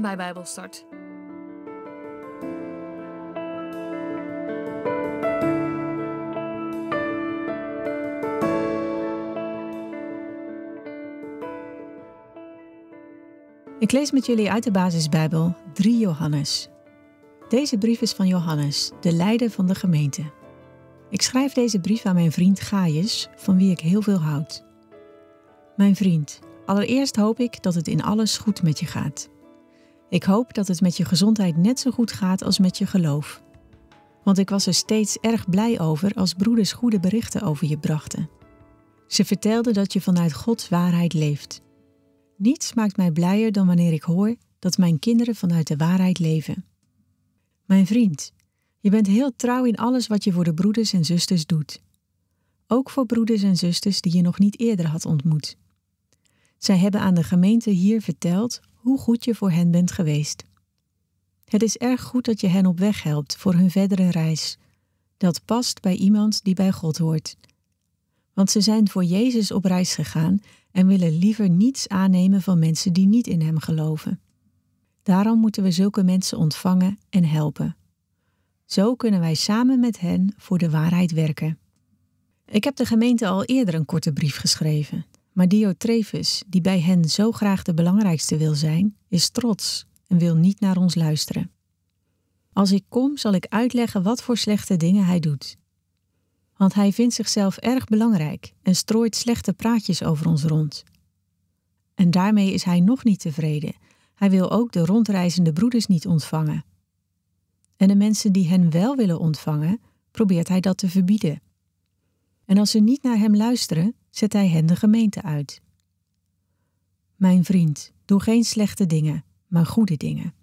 bij Bijbelstart. Ik lees met jullie uit de basisbijbel 3 Johannes. Deze brief is van Johannes, de leider van de gemeente. Ik schrijf deze brief aan mijn vriend Gaius, van wie ik heel veel houd. Mijn vriend, allereerst hoop ik dat het in alles goed met je gaat. Ik hoop dat het met je gezondheid net zo goed gaat als met je geloof. Want ik was er steeds erg blij over als broeders goede berichten over je brachten. Ze vertelden dat je vanuit Gods waarheid leeft. Niets maakt mij blijer dan wanneer ik hoor dat mijn kinderen vanuit de waarheid leven. Mijn vriend, je bent heel trouw in alles wat je voor de broeders en zusters doet. Ook voor broeders en zusters die je nog niet eerder had ontmoet. Zij hebben aan de gemeente hier verteld hoe goed je voor hen bent geweest. Het is erg goed dat je hen op weg helpt voor hun verdere reis. Dat past bij iemand die bij God hoort. Want ze zijn voor Jezus op reis gegaan en willen liever niets aannemen van mensen die niet in Hem geloven. Daarom moeten we zulke mensen ontvangen en helpen. Zo kunnen wij samen met hen voor de waarheid werken. Ik heb de gemeente al eerder een korte brief geschreven. Maar Diotrephes, die bij hen zo graag de belangrijkste wil zijn, is trots en wil niet naar ons luisteren. Als ik kom, zal ik uitleggen wat voor slechte dingen hij doet. Want hij vindt zichzelf erg belangrijk en strooit slechte praatjes over ons rond. En daarmee is hij nog niet tevreden. Hij wil ook de rondreizende broeders niet ontvangen. En de mensen die hen wel willen ontvangen, probeert hij dat te verbieden. En als ze niet naar hem luisteren, zet hij hen de gemeente uit. Mijn vriend, doe geen slechte dingen, maar goede dingen.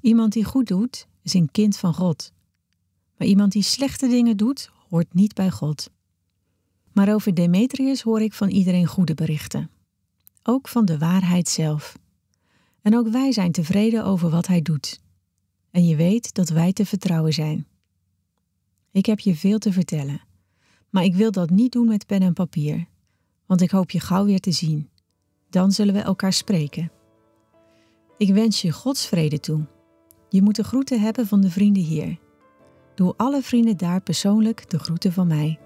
Iemand die goed doet, is een kind van God. Maar iemand die slechte dingen doet, hoort niet bij God. Maar over Demetrius hoor ik van iedereen goede berichten. Ook van de waarheid zelf. En ook wij zijn tevreden over wat hij doet. En je weet dat wij te vertrouwen zijn. Ik heb je veel te vertellen maar ik wil dat niet doen met pen en papier, want ik hoop je gauw weer te zien. Dan zullen we elkaar spreken. Ik wens je Gods vrede toe. Je moet de groeten hebben van de vrienden hier. Doe alle vrienden daar persoonlijk de groeten van mij.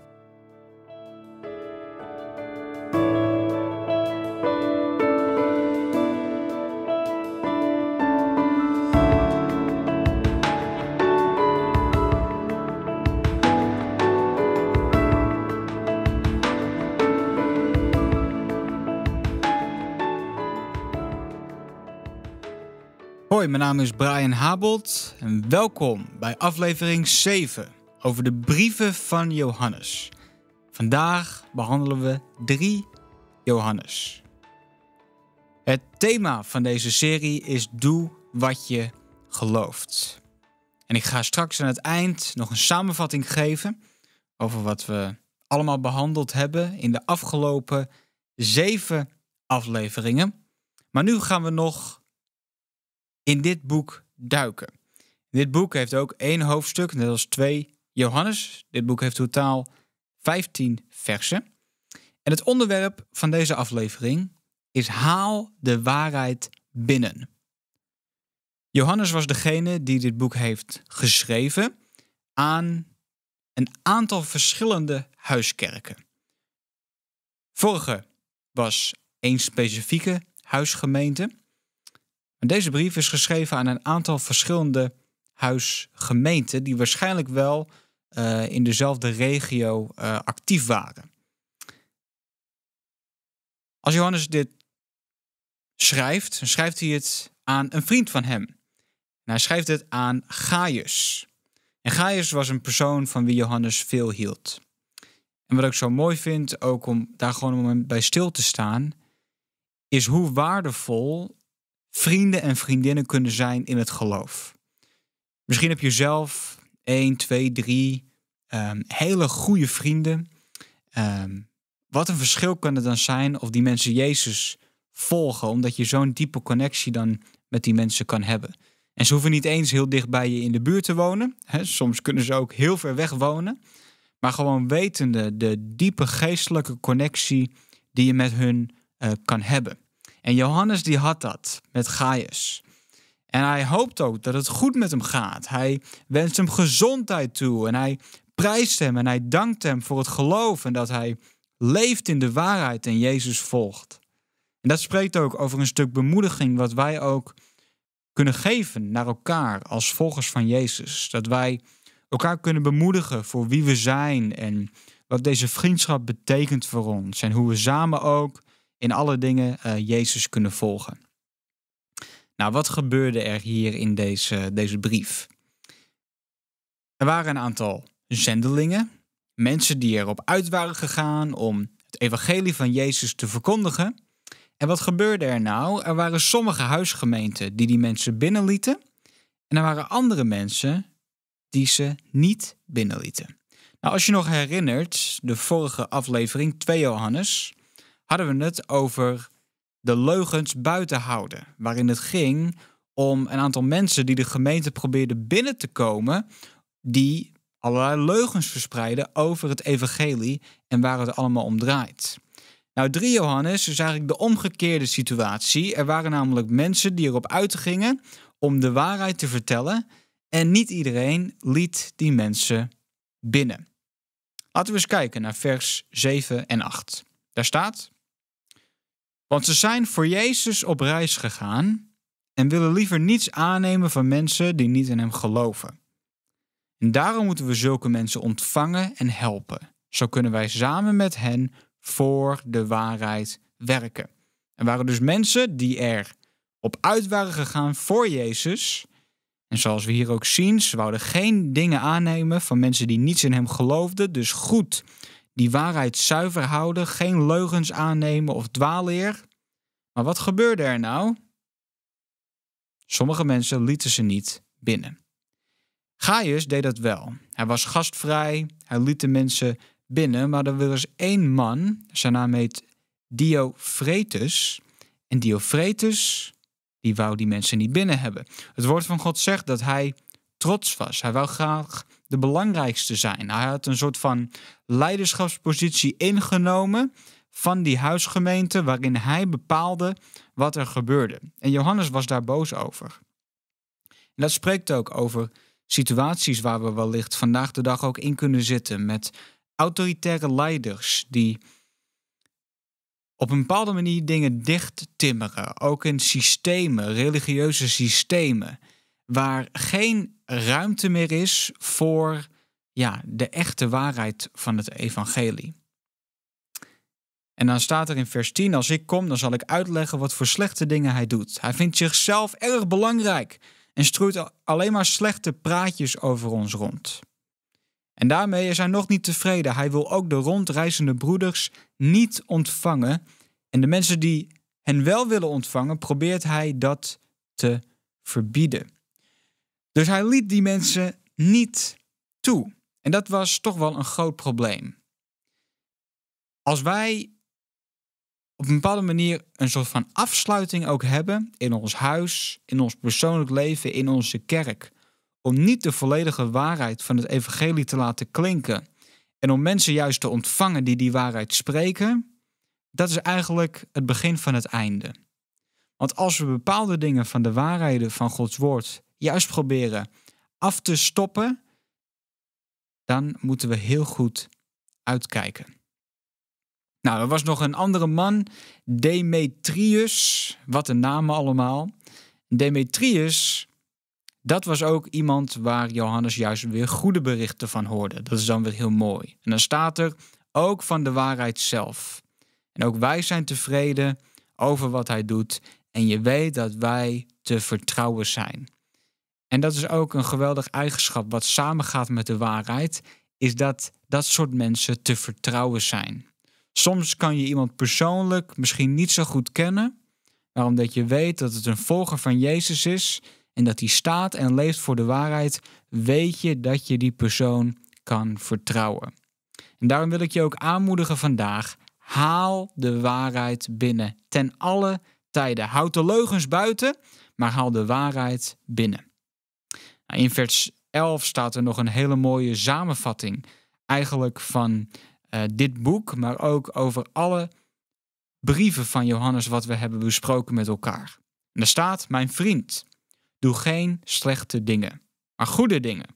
mijn naam is Brian Habold en welkom bij aflevering 7 over de brieven van Johannes. Vandaag behandelen we 3 Johannes. Het thema van deze serie is Doe wat je gelooft. En ik ga straks aan het eind nog een samenvatting geven over wat we allemaal behandeld hebben in de afgelopen 7 afleveringen. Maar nu gaan we nog in dit boek duiken. Dit boek heeft ook één hoofdstuk, net als twee Johannes. Dit boek heeft totaal 15 versen. En het onderwerp van deze aflevering is haal de waarheid binnen. Johannes was degene die dit boek heeft geschreven aan een aantal verschillende huiskerken. Vorige was één specifieke huisgemeente. En deze brief is geschreven aan een aantal verschillende huisgemeenten die waarschijnlijk wel eh, in dezelfde regio eh, actief waren. Als Johannes dit schrijft, dan schrijft hij het aan een vriend van hem. En hij schrijft het aan Gaius. En Gaius was een persoon van wie Johannes veel hield. En wat ik zo mooi vind, ook om daar gewoon een moment bij stil te staan, is hoe waardevol vrienden en vriendinnen kunnen zijn in het geloof. Misschien heb je zelf 1, 2, 3 hele goede vrienden. Ehm, wat een verschil kan het dan zijn of die mensen Jezus volgen, omdat je zo'n diepe connectie dan met die mensen kan hebben. En ze hoeven niet eens heel dicht bij je in de buurt te wonen. Soms kunnen ze ook heel ver weg wonen. Maar gewoon wetende de diepe geestelijke connectie die je met hun eh, kan hebben. En Johannes die had dat met Gaius. En hij hoopt ook dat het goed met hem gaat. Hij wenst hem gezondheid toe en hij prijst hem en hij dankt hem voor het geloof en dat hij leeft in de waarheid en Jezus volgt. En dat spreekt ook over een stuk bemoediging wat wij ook kunnen geven naar elkaar als volgers van Jezus. Dat wij elkaar kunnen bemoedigen voor wie we zijn en wat deze vriendschap betekent voor ons en hoe we samen ook in alle dingen eh, Jezus kunnen volgen. Nou, wat gebeurde er hier in deze, deze brief? Er waren een aantal zendelingen, mensen die erop uit waren gegaan om het evangelie van Jezus te verkondigen. En wat gebeurde er nou? Er waren sommige huisgemeenten die die mensen binnenlieten. En er waren andere mensen die ze niet binnenlieten. Nou, als je nog herinnert, de vorige aflevering 2 Johannes, hadden we het over de leugens buiten houden. Waarin het ging om een aantal mensen die de gemeente probeerden binnen te komen, die allerlei leugens verspreiden over het evangelie en waar het allemaal om draait. Nou, 3 Johannes is dus eigenlijk de omgekeerde situatie. Er waren namelijk mensen die erop uitgingen om de waarheid te vertellen en niet iedereen liet die mensen binnen. Laten we eens kijken naar vers 7 en 8. Daar staat: want ze zijn voor Jezus op reis gegaan en willen liever niets aannemen van mensen die niet in Hem geloven. En daarom moeten we zulke mensen ontvangen en helpen. Zo kunnen wij samen met hen voor de waarheid werken. Er waren dus mensen die er op uit waren gegaan voor Jezus. En zoals we hier ook zien, ze wouden geen dingen aannemen van mensen die niets in hem geloofden. Dus goed die waarheid zuiver houden, geen leugens aannemen of dwaalleer. Maar wat gebeurde er nou? Sommige mensen lieten ze niet binnen. Gaius deed dat wel. Hij was gastvrij, hij liet de mensen binnen, maar er was één man, zijn naam heet Diofretus. En Diofretus, die wou die mensen niet binnen hebben. Het woord van God zegt dat hij trots was. Hij wou graag de belangrijkste zijn. Hij had een soort van leiderschapspositie ingenomen van die huisgemeente waarin hij bepaalde wat er gebeurde. En Johannes was daar boos over. En dat spreekt ook over situaties waar we wellicht vandaag de dag ook in kunnen zitten met autoritaire leiders die op een bepaalde manier dingen dicht timmeren, ook in systemen, religieuze systemen waar geen ruimte meer is voor ja, de echte waarheid van het evangelie. En dan staat er in vers 10: Als ik kom, dan zal ik uitleggen wat voor slechte dingen hij doet. Hij vindt zichzelf erg belangrijk en strooit alleen maar slechte praatjes over ons rond. En daarmee is hij nog niet tevreden. Hij wil ook de rondreizende broeders niet ontvangen. En de mensen die hen wel willen ontvangen, probeert hij dat te verbieden. Dus hij liet die mensen niet toe. En dat was toch wel een groot probleem. Als wij op een bepaalde manier een soort van afsluiting ook hebben in ons huis, in ons persoonlijk leven, in onze kerk, om niet de volledige waarheid van het evangelie te laten klinken en om mensen juist te ontvangen die die waarheid spreken, dat is eigenlijk het begin van het einde. Want als we bepaalde dingen van de waarheden van Gods woord juist proberen af te stoppen, dan moeten we heel goed uitkijken. Nou, er was nog een andere man, Demetrius. Wat een namen allemaal. Demetrius, dat was ook iemand waar Johannes juist weer goede berichten van hoorde. Dat is dan weer heel mooi. En dan staat er ook van de waarheid zelf. En ook wij zijn tevreden over wat hij doet. En je weet dat wij te vertrouwen zijn. En dat is ook een geweldig eigenschap wat samengaat met de waarheid, is dat dat soort mensen te vertrouwen zijn. Soms kan je iemand persoonlijk misschien niet zo goed kennen, maar omdat je weet dat het een volger van Jezus is en dat hij staat en leeft voor de waarheid, weet je dat je die persoon kan vertrouwen. En daarom wil ik je ook aanmoedigen vandaag: haal de waarheid binnen ten alle tijden. Houd de leugens buiten, maar haal de waarheid binnen. Nou, in vers 11 staat er nog een hele mooie samenvatting. Eigenlijk van eh, dit boek, maar ook over alle brieven van Johannes wat we hebben besproken met elkaar. En daar staat: Mijn vriend, doe geen slechte dingen, maar goede dingen.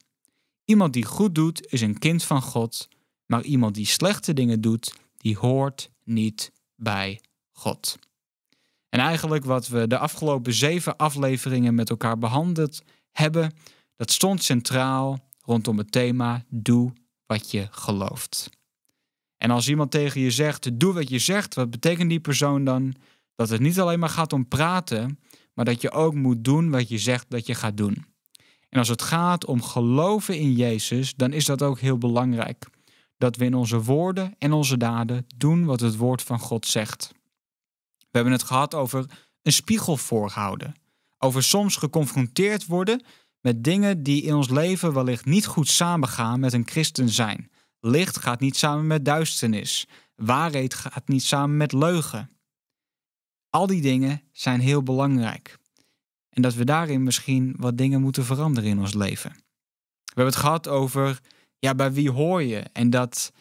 Iemand die goed doet is een kind van God, maar iemand die slechte dingen doet, die hoort niet bij God. En eigenlijk wat we de afgelopen zeven afleveringen met elkaar behandeld hebben, dat stond centraal rondom het thema Doe wat je gelooft. En als iemand tegen je zegt: Doe wat je zegt, wat betekent die persoon dan? Dat het niet alleen maar gaat om praten, maar dat je ook moet doen wat je zegt dat je gaat doen. En als het gaat om geloven in Jezus, dan is dat ook heel belangrijk. Dat we in onze woorden en onze daden doen wat het woord van God zegt. We hebben het gehad over een spiegel voorhouden. Over soms geconfronteerd worden met dingen die in ons leven wellicht niet goed samengaan met een christen zijn. Licht gaat niet samen met duisternis. Waarheid gaat niet samen met leugen. Al die dingen zijn heel belangrijk. En dat we daarin misschien wat dingen moeten veranderen in ons leven. We hebben het gehad over, ja, bij wie hoor je? En dat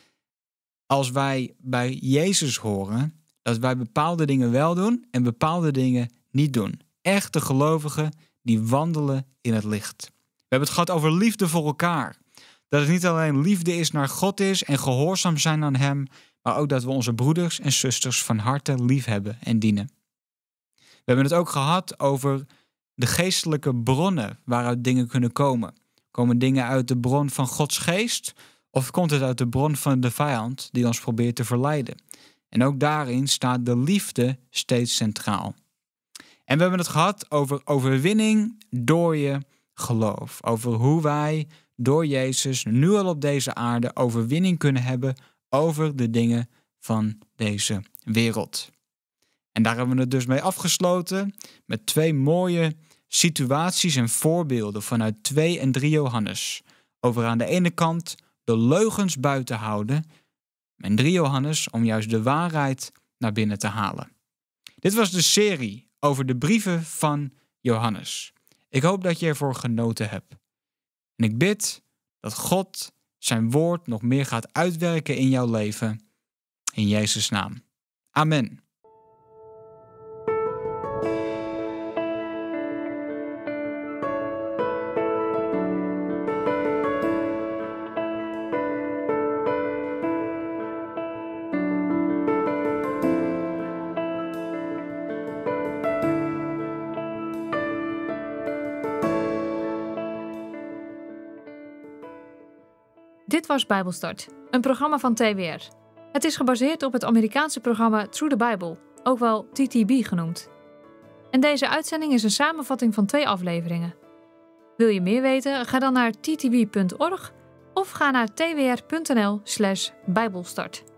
als wij bij Jezus horen, dat wij bepaalde dingen wel doen en bepaalde dingen niet doen. Echte gelovigen die wandelen in het licht. We hebben het gehad over liefde voor elkaar. Dat het niet alleen liefde is naar God is en gehoorzaam zijn aan Hem, maar ook dat we onze broeders en zusters van harte lief hebben en dienen. We hebben het ook gehad over de geestelijke bronnen waaruit dingen kunnen komen. Komen dingen uit de bron van Gods geest of komt het uit de bron van de vijand die ons probeert te verleiden? En ook daarin staat de liefde steeds centraal. En we hebben het gehad over overwinning door je geloof. Over hoe wij door Jezus nu al op deze aarde overwinning kunnen hebben over de dingen van deze wereld. En daar hebben we het dus mee afgesloten met twee mooie situaties en voorbeelden vanuit 2 en 3 Johannes. Over aan de ene kant de leugens buiten houden en 3 Johannes om juist de waarheid naar binnen te halen. Dit was de serie over de brieven van Johannes. Ik hoop dat je ervoor genoten hebt. En ik bid dat God zijn woord nog meer gaat uitwerken in jouw leven. In Jezus' naam. Amen. Dit was Bijbelstart, een programma van TWR. Het is gebaseerd op het Amerikaanse programma Through the Bible, ook wel TTB genoemd. En deze uitzending is een samenvatting van twee afleveringen. Wil je meer weten? Ga dan naar ttb.org of ga naar twr.nl/bijbelstart.